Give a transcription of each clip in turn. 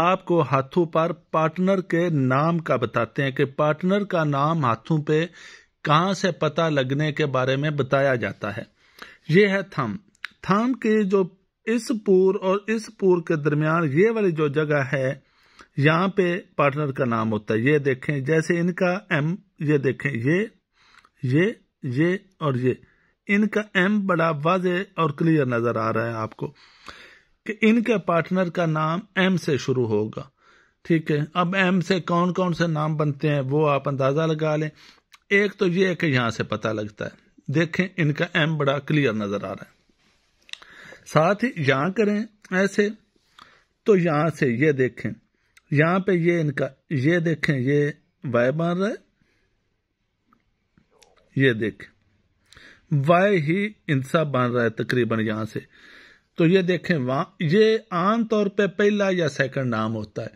आपको हाथों पर पार्टनर के नाम का बताते हैं कि पार्टनर का नाम हाथों पे कहां से पता लगने के बारे में बताया जाता है ये है थम थम के जो इस पूर और इस पूर के दरमियान ये वाली जो जगह है यहाँ पे पार्टनर का नाम होता है ये देखें जैसे इनका एम ये देखें ये ये ये और ये इनका एम बड़ा वाज और क्लियर नजर आ रहा है आपको कि इनके पार्टनर का नाम एम से शुरू होगा ठीक है अब एम से कौन कौन से नाम बनते हैं वो आप अंदाज़ा लगा लें एक तो ये है कि यहां से पता लगता है देखें इनका एम बड़ा क्लियर नज़र आ रहा है साथ ही यहां करें ऐसे तो यहां से ये देखें यहां पे ये इनका ये देखें ये वाई बन रहा है ये देखें वाई ही इंसा बन रहा है तकरीबन यहां से तो ये देखें वहां ये आम तौर पे पहला या सेकंड नाम होता है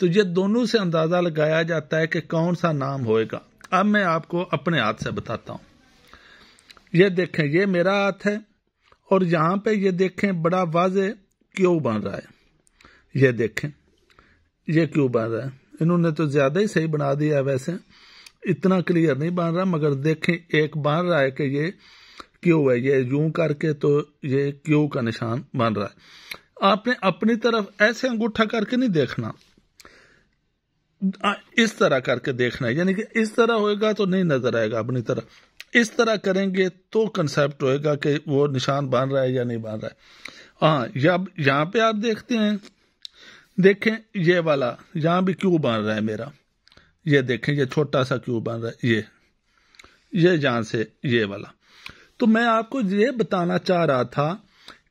तो ये दोनों से अंदाज़ा लगाया जाता है कि कौन सा नाम होएगा अब मैं आपको अपने हाथ से बताता हूं ये देखें ये मेरा हाथ है और यहां पे ये देखें बड़ा वाज क्यों बन रहा है ये देखें ये क्यों बन रहा है इन्होंने तो ज़्यादा ही सही बना दिया वैसे इतना क्लियर नहीं बन रहा मगर देखें एक बन रहा है कि ये क्यू है ये यूं करके तो ये क्यू का निशान बन रहा है आपने अपनी तरफ ऐसे अंगूठा करके नहीं देखना इस तरह करके देखना यानी कि इस तरह होएगा तो नहीं नजर आएगा अपनी तरफ इस तरह करेंगे तो कंसेप्ट होएगा कि वो निशान बन रहा है या नहीं बन रहा है हाँ जब यहां पे आप देखते हैं देखें ये वाला यहां भी क्यू बन रहा है मेरा ये देखें ये छोटा सा क्यू बन रहा है ये ये यहां से ये वाला तो मैं आपको ये बताना चाह रहा था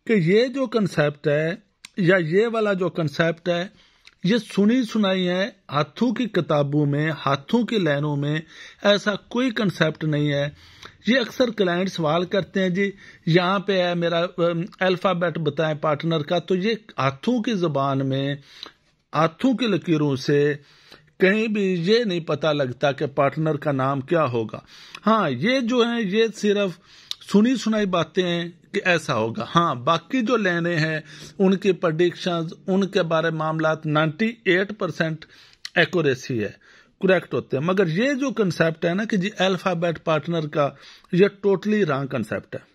कि ये जो कंसेप्ट है या ये वाला जो कंसेप्ट है ये सुनी सुनाई है हाथों की किताबों में हाथों की लाइनों में ऐसा कोई कंसेप्ट नहीं है ये अक्सर क्लाइंट सवाल करते हैं जी यहाँ पे है मेरा अल्फ़ाबेट बताएं पार्टनर का तो ये हाथों की ज़बान में हाथों की लकीरों से कहीं भी ये नहीं पता लगता कि पार्टनर का नाम क्या होगा हाँ ये जो है ये सिर्फ सुनी सुनाई बातें कि ऐसा होगा हाँ बाकी जो लेने हैं उनकी प्रडिक्शन उनके बारे मामला एट परसेंट एक्यूरेसी है करेक्ट होते हैं मगर ये जो कंसेप्ट है ना कि जी अल्फाबेट पार्टनर का ये टोटली रॉन्ग कंसेप्ट है